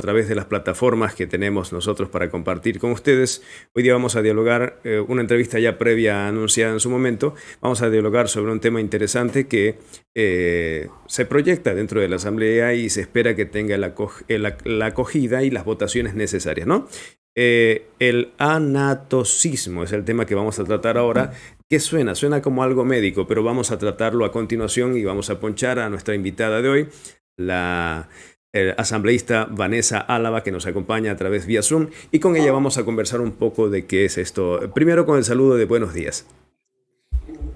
a través de las plataformas que tenemos nosotros para compartir con ustedes. Hoy día vamos a dialogar, eh, una entrevista ya previa anunciada en su momento, vamos a dialogar sobre un tema interesante que eh, se proyecta dentro de la Asamblea y se espera que tenga la, acogida y las votaciones necesarias, ¿no? Eh, el anatocismo es el tema que vamos a tratar ahora. ¿Qué suena? Suena como algo médico, pero vamos a tratarlo a continuación y vamos a ponchar a nuestra invitada de hoy, la el asambleísta Vanessa Álava que nos acompaña a través vía Zoom y con ella vamos a conversar un poco de qué es esto. Primero con el saludo de buenos días.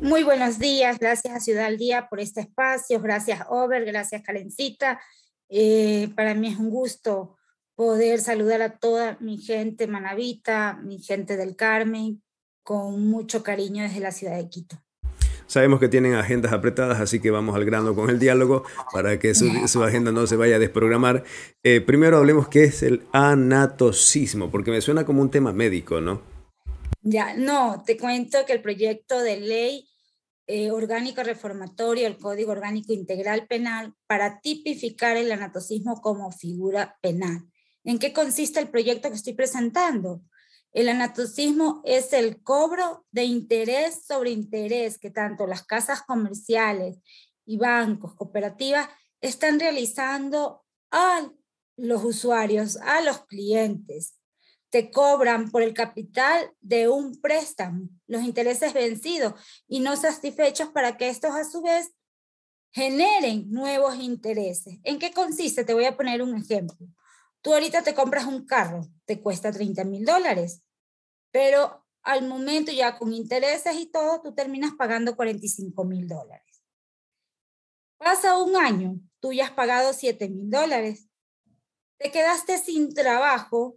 Muy buenos días, gracias a Ciudad al Día por este espacio, gracias Over, gracias Calencita. Eh, para mí es un gusto poder saludar a toda mi gente manavita, mi gente del Carmen, con mucho cariño desde la ciudad de Quito. Sabemos que tienen agendas apretadas, así que vamos al grano con el diálogo para que su, agenda no se vaya a desprogramar. Eh, primero hablemos qué es el anatocismo, porque me suena como un tema médico, ¿no? Ya, no, te cuento que el proyecto de ley eh, orgánico reformatorio, el Código Orgánico Integral Penal, para tipificar el anatocismo como figura penal. ¿En qué consiste el proyecto que estoy presentando? El anatocismo es el cobro de interés sobre interés que tanto las casas comerciales y bancos, cooperativas, están realizando a los usuarios, a los clientes. Te cobran por el capital de un préstamo, los intereses vencidos y no satisfechos para que estos a su vez generen nuevos intereses. ¿En qué consiste? Te voy a poner un ejemplo. Tú ahorita te compras un carro, te cuesta 30 mil dólares pero al momento ya con intereses y todo, tú terminas pagando 45 mil dólares. Pasa un año, tú ya has pagado 7 mil dólares. Te quedaste sin trabajo,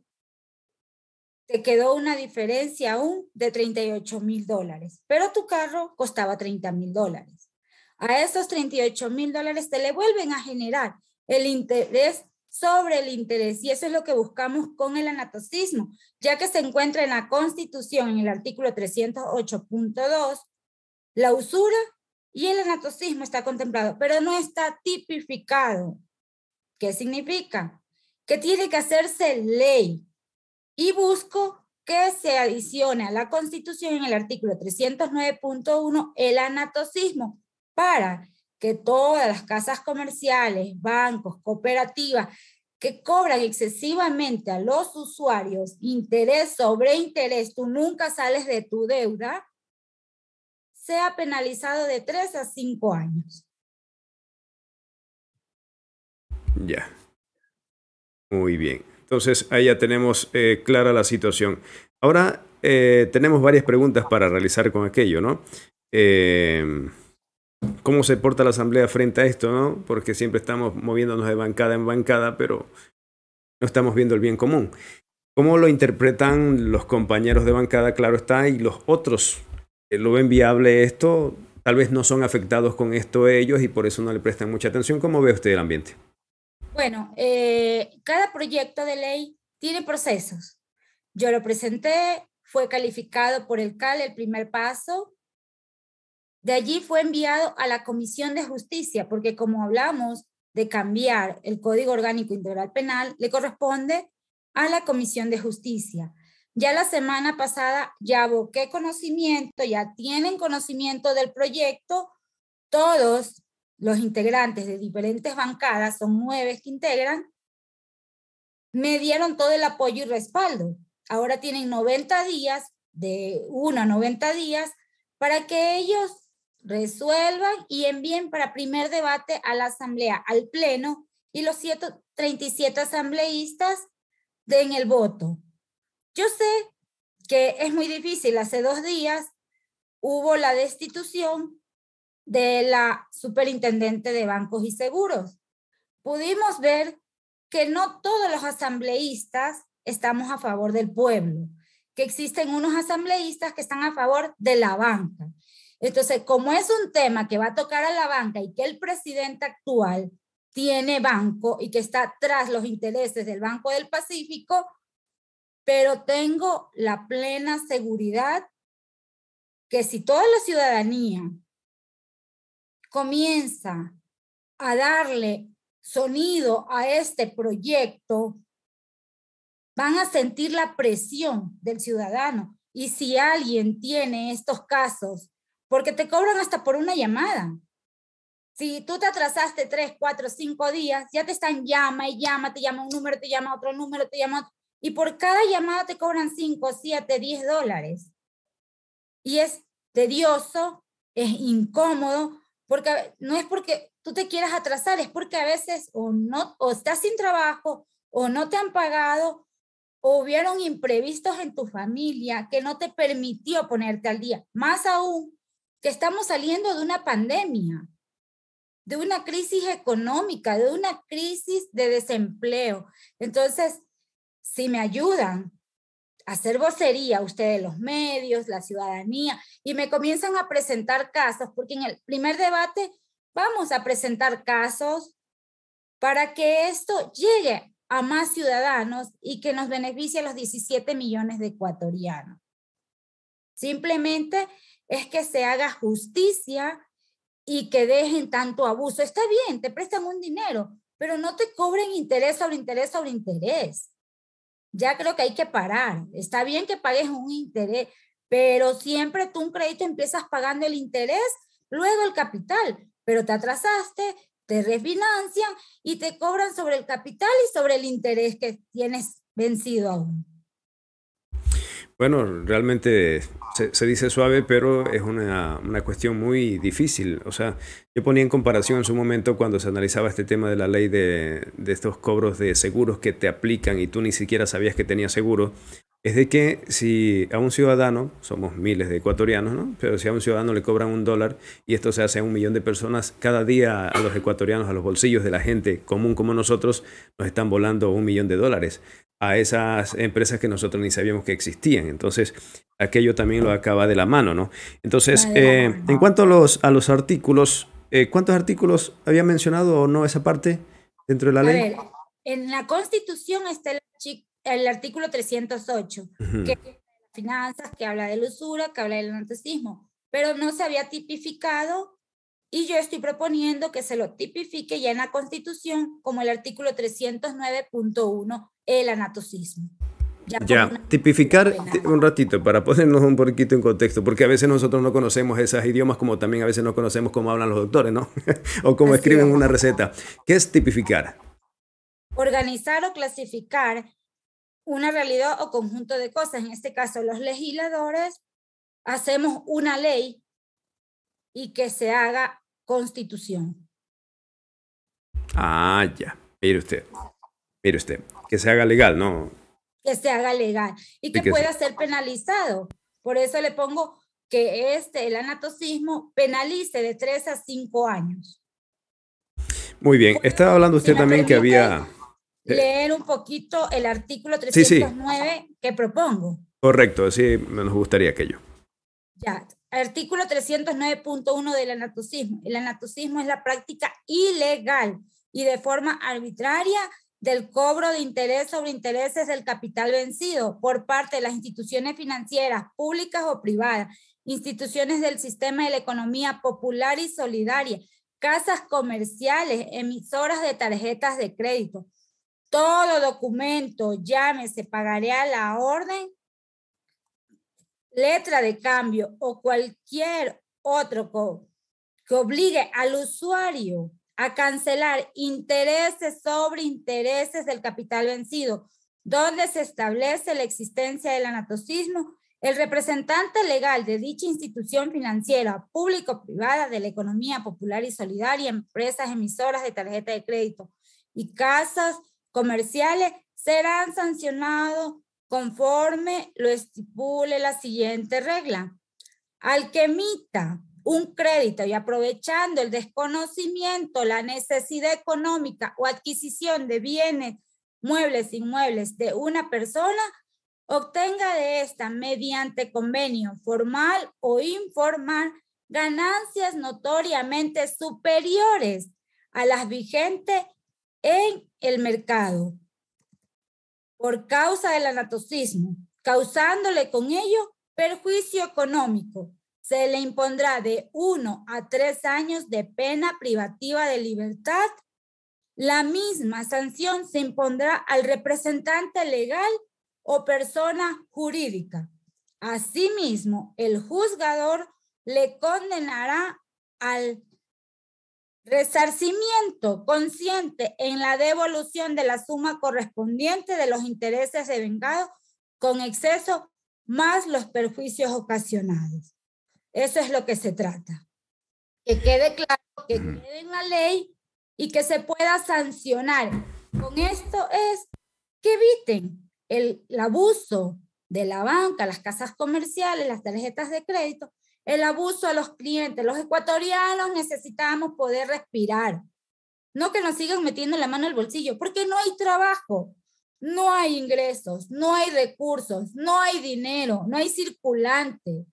te quedó una diferencia aún de 38 mil dólares, pero tu carro costaba 30 mil dólares. A esos 38 mil dólares te le vuelven a generar el interés sobre el interés y eso es lo que buscamos con el anatocismo, ya que se encuentra en la Constitución en el artículo 308.2 la usura y el anatocismo está contemplado, pero no está tipificado. ¿Qué significa? Que tiene que hacerse ley y busco que se adicione a la Constitución en el artículo 309.1 el anatocismo para que todas las casas comerciales, bancos, cooperativas que cobran excesivamente a los usuarios interés sobre interés, tú nunca sales de tu deuda, sea penalizado de 3 a 5 años. Ya. Muy bien. Entonces, ahí ya tenemos eh, clara la situación. Ahora eh, tenemos varias preguntas para realizar con aquello, ¿no? Eh, cómo se porta la Asamblea frente a esto, ¿no? Porque siempre estamos moviéndonos de bancada en bancada, pero no estamos viendo el bien común. ¿Cómo lo interpretan los compañeros de bancada, claro está, y los otros? Eh, ¿Lo ven viable esto? Tal vez no son afectados con esto ellos y por eso no le prestan mucha atención. ¿Cómo ve usted el ambiente? Bueno, eh, cada proyecto de ley tiene procesos. Yo lo presenté, fue calificado por el CAL el primer paso, de allí fue enviado a la Comisión de Justicia, porque como hablamos de cambiar el Código Orgánico Integral Penal, le corresponde a la Comisión de Justicia. Ya la semana pasada ya aboqué conocimiento, ya tienen conocimiento del proyecto todos los integrantes de diferentes bancadas, son nueve que integran, me dieron todo el apoyo y respaldo. Ahora tienen 90 días, de 1 a 90 días, para que ellos resuelvan y envíen para primer debate a la Asamblea, al Pleno y los 137 asambleístas den el voto. Yo sé que es muy difícil. Hace dos días hubo la destitución de la superintendente de bancos y seguros. Pudimos ver que no todos los asambleístas estamos a favor del pueblo, que existen unos asambleístas que están a favor de la banca entonces, como es un tema que va a tocar a la banca y que el presidente actual tiene banco y que está tras los intereses del Banco del Pacífico, pero tengo la plena seguridad que si toda la ciudadanía comienza a darle sonido a este proyecto, van a sentir la presión del ciudadano. Y si alguien tiene estos casos porque te cobran hasta por una llamada. Si tú te atrasaste tres, cuatro, cinco días, ya te están llama y llama, te llama un número, te llama otro número, te llama otro, y por cada llamada te cobran cinco, siete, diez dólares. Y es tedioso, es incómodo, porque no es porque tú te quieras atrasar, es porque a veces o no o estás sin trabajo o no te han pagado o hubieron imprevistos en tu familia que no te permitió ponerte al día. Más aún que estamos saliendo de una pandemia, de una crisis económica, de una crisis de desempleo. Entonces, si me ayudan a hacer vocería ustedes los medios, la ciudadanía, y me comienzan a presentar casos, porque en el primer debate vamos a presentar casos para que esto llegue a más ciudadanos y que nos beneficie a los 17 millones de ecuatorianos. Simplemente es que se haga justicia y que dejen tanto abuso. Está bien, te prestan un dinero, pero no te cobren interés sobre interés sobre interés. Ya creo que hay que parar. Está bien que pagues un interés, pero siempre tú un crédito empiezas pagando el interés, luego el capital, pero te atrasaste, te refinancian y te cobran sobre el capital y sobre el interés que tienes vencido aún. Bueno, realmente se, dice suave, pero es una, cuestión muy difícil. O sea, yo ponía en comparación en su momento cuando se analizaba este tema de la ley de, de estos cobros de seguros que te aplican y tú ni siquiera sabías que tenías seguro, es de que si a un ciudadano, somos miles de ecuatorianos, ¿no? Pero si a un ciudadano le cobran un dólar y esto se hace a un millón de personas, cada día a los ecuatorianos, a los bolsillos de la gente común como nosotros, nos están volando un millón de dólares a esas empresas que nosotros ni sabíamos que existían. Entonces, aquello también lo acaba de la mano, ¿no? Entonces, eh, en cuanto a los, a los artículos, eh, ¿cuántos artículos había mencionado o no esa parte dentro de la ley? en la Constitución está el, artículo 308, que habla de finanzas, que habla de usura, que habla del narcisismo, pero no se había tipificado y yo estoy proponiendo que se lo tipifique ya en la Constitución como el artículo 309.1, el anatocismo. Ya, tipificar un ratito para ponernos un poquito en contexto, porque a veces nosotros no conocemos esas idiomas como también a veces no conocemos cómo hablan los doctores, ¿no? o cómo escriben una receta. ¿Qué es tipificar? Organizar o clasificar una realidad o conjunto de cosas. En este caso, los legisladores hacemos una ley y que se haga constitución. Ah, ya. Mire usted. Mire usted. Que se haga legal, ¿no? Que se haga legal y que, pueda ser penalizado. Por eso le pongo que este, el anatocismo, penalice de tres a cinco años. Muy bien. Estaba hablando usted también que había... Eh, leer un poquito el artículo 309 que propongo. Correcto, sí, nos gustaría aquello. Ya, Artículo 309.1 del anatocismo. El anatocismo es la práctica ilegal y de forma arbitraria del cobro de interés sobre intereses del capital vencido por parte de las instituciones financieras públicas o privadas, instituciones del sistema de la economía popular y solidaria, casas comerciales, emisoras de tarjetas de crédito. Todo documento, llámese, pagaré a la orden letra de cambio o cualquier otro que obligue al usuario a cancelar intereses sobre intereses del capital vencido, donde se establece la existencia del anatocismo, el representante legal de dicha institución financiera, público privada de la economía popular y solidaria, empresas emisoras de tarjeta de crédito y casas comerciales serán sancionados conforme lo estipule la siguiente regla. Al que emita un crédito y aprovechando el desconocimiento, la necesidad económica o adquisición de bienes, muebles, inmuebles de una persona, obtenga de esta mediante convenio formal o informal ganancias notoriamente superiores a las vigentes en el mercado por causa del anatocismo, causándole con ello perjuicio económico. Se le impondrá de uno a tres años de pena privativa de libertad. La misma sanción se impondrá al representante legal o persona jurídica. Asimismo, el juzgador le condenará al Resarcimiento consciente en la devolución de la suma correspondiente de los intereses devengados con exceso más los perjuicios ocasionados. Eso es lo que se trata. Que quede claro, que quede en la ley y que se pueda sancionar. Con esto es que eviten el abuso de la banca, las casas comerciales, las tarjetas de crédito, el abuso a los clientes. Los ecuatorianos necesitamos poder respirar. No que nos sigan metiendo la mano el bolsillo, porque no hay trabajo, no hay ingresos, no hay recursos, no hay dinero, no hay circulante.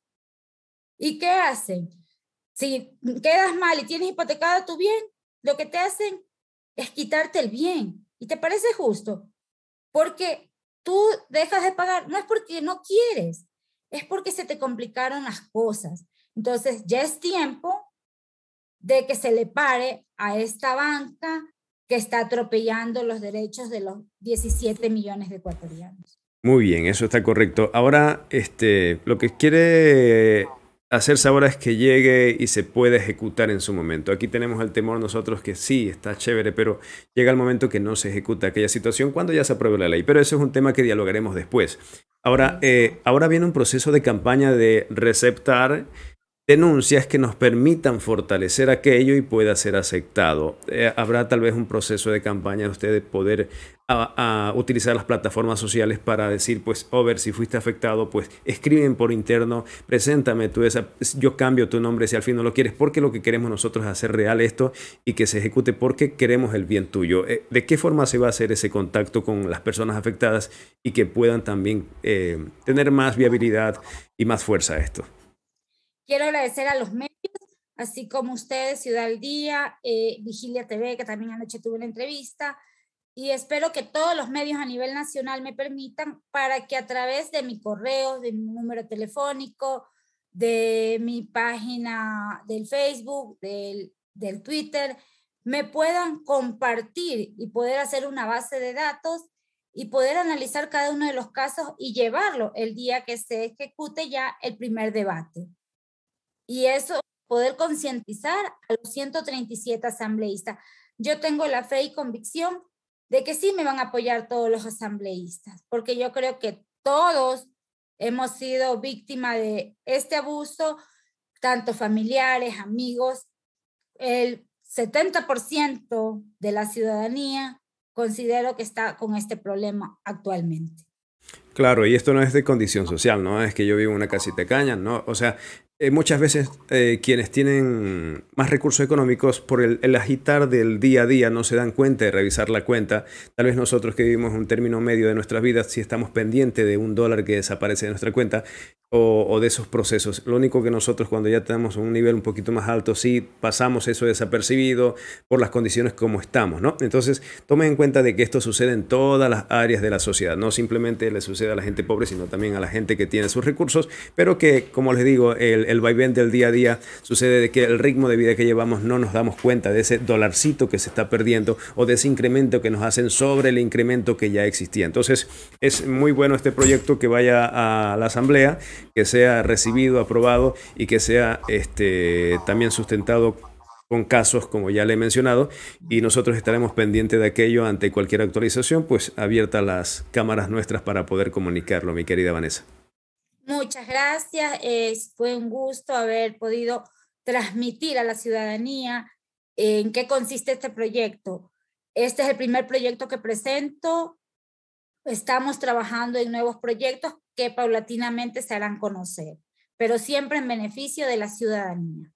¿Y qué hacen? Si quedas mal y tienes hipotecado tu bien, lo que te hacen es quitarte el bien. ¿Y te parece justo? Porque tú dejas de pagar, no es porque no quieres, es porque se te complicaron las cosas. Entonces, ya es tiempo de que se le pare a esta banca que está atropellando los derechos de los 17 millones de ecuatorianos. Muy bien, eso está correcto. Ahora, este, lo que quiere hacerse ahora es que llegue y se pueda ejecutar en su momento. Aquí tenemos el temor nosotros que sí, está chévere, pero llega el momento que no se ejecuta aquella situación cuando ya se apruebe la ley. Pero eso es un tema que dialogaremos después. Ahora, eh, ahora viene un proceso de campaña de receptar denuncias que nos permitan fortalecer aquello y pueda ser aceptado. Eh, habrá tal vez un proceso de campaña de ustedes poder utilizar las plataformas sociales para decir, pues, Over, si fuiste afectado, pues escriben por interno, preséntame tú esa, yo cambio tu nombre si al fin no lo quieres, porque lo que queremos nosotros es hacer real esto y que se ejecute porque queremos el bien tuyo. Eh, ¿De qué forma se va a hacer ese contacto con las personas afectadas y que puedan también eh, tener más viabilidad y más fuerza a esto? Quiero agradecer a los medios, así como ustedes, Ciudad al Día, eh, Vigilia TV, que también anoche tuve una entrevista, y espero que todos los medios a nivel nacional me permitan para que a través de mi correo, de mi número telefónico, de mi página del Facebook, del, del Twitter, me puedan compartir y poder hacer una base de datos y poder analizar cada uno de los casos y llevarlo el día que se ejecute ya el primer debate y eso poder concientizar a los 137 asambleístas. Yo tengo la fe y convicción de que sí me van a apoyar todos los asambleístas, porque yo creo que todos hemos sido víctima de este abuso, tanto familiares, amigos. El 70% de la ciudadanía considero que está con este problema actualmente. Claro, y esto no es de condición social, no es que yo vivo en una casita caña, no, o sea, eh, muchas veces eh, quienes tienen más recursos económicos por el, agitar del día a día no se dan cuenta de revisar la cuenta. Tal vez nosotros que vivimos un término medio de nuestras vidas, si estamos pendientes de un dólar que desaparece de nuestra cuenta o, de esos procesos. Lo único que nosotros cuando ya tenemos un nivel un poquito más alto, sí pasamos eso desapercibido por las condiciones como estamos, ¿no? Entonces, tomen en cuenta de que esto sucede en todas las áreas de la sociedad. No simplemente le sucede a la gente pobre, sino también a la gente que tiene sus recursos, pero que, como les digo, el el vaivén del día a día, sucede de que el ritmo de vida que llevamos no nos damos cuenta de ese dolarcito que se está perdiendo o de ese incremento que nos hacen sobre el incremento que ya existía. Entonces es muy bueno este proyecto que vaya a la Asamblea, que sea recibido, aprobado y que sea este, también sustentado con casos, como ya le he mencionado, y nosotros estaremos pendientes de aquello ante cualquier actualización, pues abiertas las cámaras nuestras para poder comunicarlo, mi querida Vanessa. Muchas gracias. fue un gusto haber podido transmitir a la ciudadanía eh, en qué consiste este proyecto. Este es el primer proyecto que presento. Estamos trabajando en nuevos proyectos que paulatinamente se harán conocer, pero siempre en beneficio de la ciudadanía.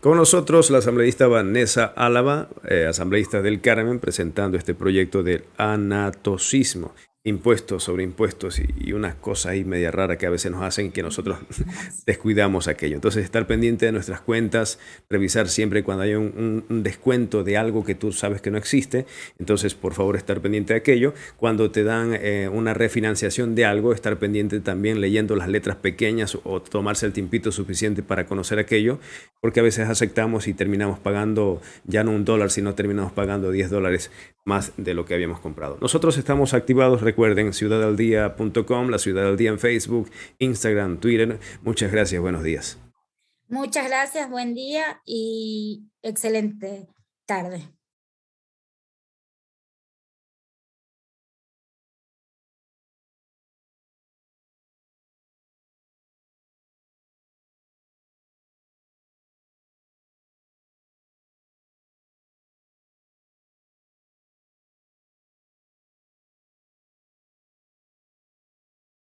Con nosotros la asambleísta Vanessa Álava, eh, asambleísta del Carmen, presentando este proyecto del anatocismo impuestos sobre impuestos y, una unas cosas ahí media rara que a veces nos hacen que nosotros descuidamos aquello. Entonces, estar pendiente de nuestras cuentas, revisar siempre cuando hay un, descuento de algo que tú sabes que no existe. Entonces, por favor, estar pendiente de aquello. Cuando te dan eh, una refinanciación de algo, estar pendiente también leyendo las letras pequeñas o tomarse el tiempito suficiente para conocer aquello, porque a veces aceptamos y terminamos pagando ya no un dólar, sino terminamos pagando 10 dólares más de lo que habíamos comprado. Nosotros estamos activados, Recuerden, ciudadaldía.com, la Ciudad al Día en Facebook, Instagram, Twitter. Muchas gracias, buenos días. Muchas gracias, buen día y excelente tarde.